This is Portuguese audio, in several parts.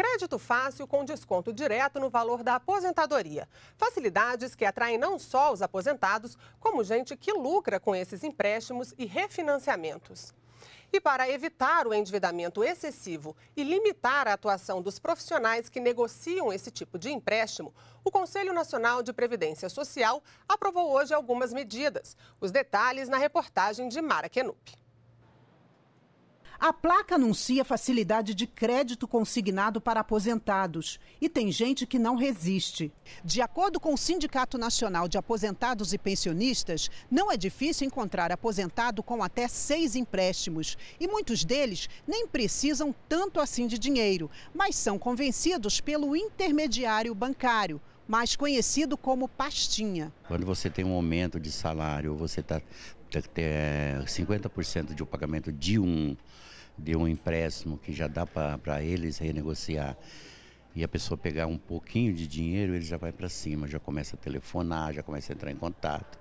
Crédito fácil com desconto direto no valor da aposentadoria. Facilidades que atraem não só os aposentados, como gente que lucra com esses empréstimos e refinanciamentos. E para evitar o endividamento excessivo e limitar a atuação dos profissionais que negociam esse tipo de empréstimo, o Conselho Nacional de Previdência Social aprovou hoje algumas medidas. Os detalhes na reportagem de Mara Kenup. A placa anuncia facilidade de crédito consignado para aposentados e tem gente que não resiste. De acordo com o Sindicato Nacional de Aposentados e Pensionistas, não é difícil encontrar aposentado com até seis empréstimos. E muitos deles nem precisam tanto assim de dinheiro, mas são convencidos pelo intermediário bancário mais conhecido como pastinha. Quando você tem um aumento de salário, você está ter 50% de um pagamento de um, de um empréstimo que já dá para eles renegociar e a pessoa pegar um pouquinho de dinheiro, ele já vai para cima, já começa a telefonar, já começa a entrar em contato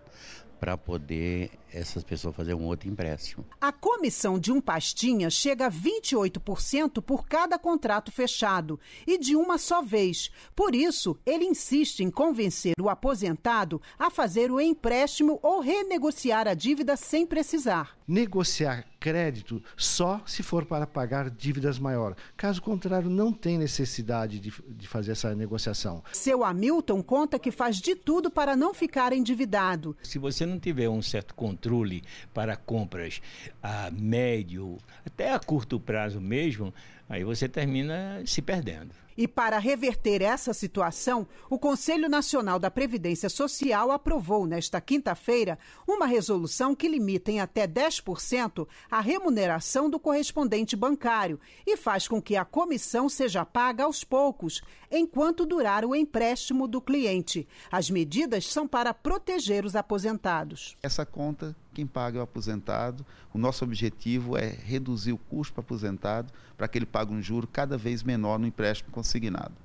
para poder essas pessoas fazer um outro empréstimo. A comissão de um pastinha chega a 28% por cada contrato fechado e de uma só vez. Por isso, ele insiste em convencer o aposentado a fazer o empréstimo ou renegociar a dívida sem precisar negociar crédito só se for para pagar dívidas maiores. Caso contrário, não tem necessidade de, de, fazer essa negociação. Seu Hamilton conta que faz de tudo para não ficar endividado. Se você não tiver um certo controle para compras a médio, até a curto prazo mesmo, aí você termina se perdendo. E para reverter essa situação, o Conselho Nacional da Previdência Social aprovou nesta quinta-feira uma resolução que limita em até 10% a remuneração do correspondente bancário e faz com que a comissão seja paga aos poucos, enquanto durar o empréstimo do cliente. As medidas são para proteger os aposentados. Essa conta quem paga é o aposentado. O nosso objetivo é reduzir o custo para o aposentado para que ele pague um juro cada vez menor no empréstimo consignado.